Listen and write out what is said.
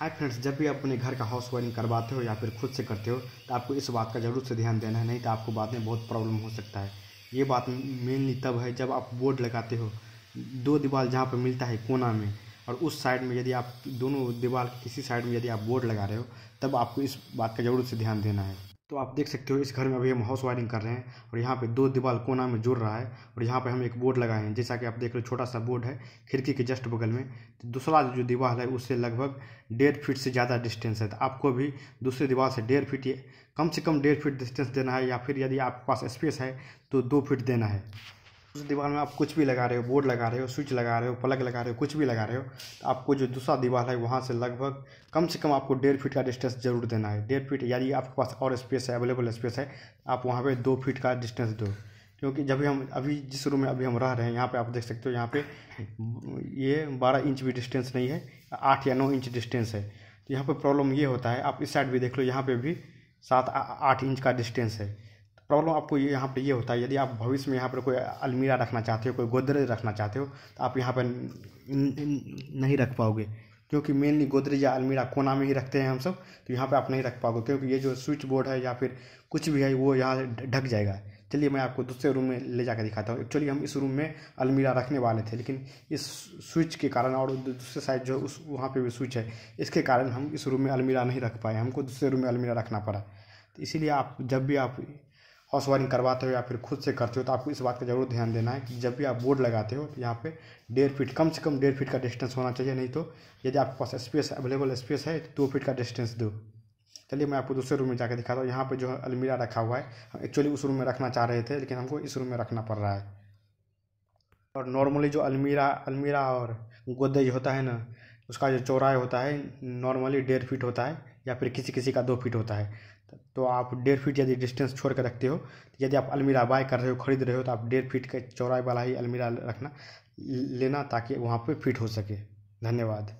hi friends जब भी आप अपने घर का हाउस वायरिंग करवाते हो या फिर खुद से करते हो तो आपको इस बात का ज़रूर से ध्यान देना है नहीं तो आपको बाद में बहुत प्रॉब्लम हो सकता है ये बात मेनली तब है जब आप बोर्ड लगाते हो दो दीवार जहाँ पर मिलता है कोना में और उस साइड में यदि आप दोनों दीवार किसी साइड में यदि आप बोर्ड लगा रहे हो तब आपको इस बात का ज़रूर से ध्यान देना है तो आप देख सकते हो इस घर में अभी हम हाउस वायरिंग कर रहे हैं और यहाँ पे दो दीवार कोना में जुड़ रहा है और यहाँ पे हम एक बोर्ड लगाए हैं जैसा कि आप देख रहे हो छोटा सा बोर्ड है खिड़की के जस्ट बगल में तो दूसरा जो दीवार है उससे लगभग डेढ़ फीट से ज़्यादा डिस्टेंस है तो आपको भी दूसरे दीवार से डेढ़ फीट कम से कम डेढ़ फीट डिस्टेंस देना है या फिर यदि आपके पास स्पेस है तो दो फीट देना है उस दीवार में आप कुछ भी लगा रहे हो बोर्ड लगा रहे हो स्विच लगा रहे हो प्लग लगा रहे हो कुछ भी लगा रहे हो तो आपको जो दूसरा दीवार है वहाँ से लगभग कम से कम आपको डेढ़ फीट का डिस्टेंस जरूर देना है डेढ़ फीट यानी आपके पास और स्पेस है अवेलेबल स्पेस है आप वहाँ पर दो फीट का डिस्टेंस दो क्योंकि जब हम अभी जिस रूम में अभी हम रह रहे हैं यहाँ पे आप देख सकते हो यहाँ पे ये बारह इंच भी डिस्टेंस नहीं है आठ या नौ इंच डिस्टेंस है तो यहाँ पे प्रॉब्लम ये होता है आप इस साइड भी देख लो यहाँ पे भी सात आठ इंच का डिस्टेंस है प्रॉब्लम आपको ये यहाँ पर ये होता है यदि आप भविष्य में यहाँ पर कोई अलमीरा रखना चाहते हो कोई गोदरेज रखना चाहते हो तो आप यहाँ पर नहीं रख पाओगे क्योंकि मेनली गोदरेज या अलमीरा कोना में ही रखते हैं हम सब तो यहाँ पर आप नहीं रख पाओगे क्योंकि ये जो स्विच बोर्ड है या फिर कुछ भी है वो यहाँ ढक जाएगा चलिए मैं आपको दूसरे रूम में ले जाकर दिखाता हूँ एक्चुअली हम इस रूम में अलमीरा रखने वाले थे लेकिन इस स्विच के कारण और दूसरे साइड जो उस वहाँ पे भी स्विच है इसके कारण हम इस रूम में अलमीरा नहीं रख पाए हमको दूसरे रूम में अलमीरा रखना पड़ा तो इसीलिए आप जब भी आप हॉर्स वायरिंग करवाते हो या फिर खुद से करते हो तो आपको इस बात का जरूर ध्यान देना है कि जब भी आप बोर्ड लगाते हो तो यहाँ पे डेढ़ फीट कम से कम डेढ़ फीट का डिस्टेंस होना चाहिए नहीं तो यदि आपके पास स्पेस अवेलेबल स्पेस है तो दो फीट का डिस्टेंस दो चलिए मैं आपको दूसरे रूम में जाकर दिखाता हूँ यहाँ पर जो है अलमीरा रखा हुआ है हम एक्चुअली उस रूम में रखना चाह रहे थे लेकिन हमको इस रूम में रखना पड़ रहा है और नॉर्मली जो अलमीरा अलमीरा और गोदेज होता है ना उसका जो चौराहे होता है नॉर्मली डेढ़ फीट होता है या फिर किसी किसी का दो फीट होता है तो आप डेढ़ फीट यदि डिस्टेंस छोड़ कर रखते हो तो यदि आप अलमीरा बाय कर रहे हो खरीद रहे हो तो आप डेढ़ फीट के चौड़ाई वाला ही अलमीरा रखना लेना ताकि वहाँ पर फिट हो सके धन्यवाद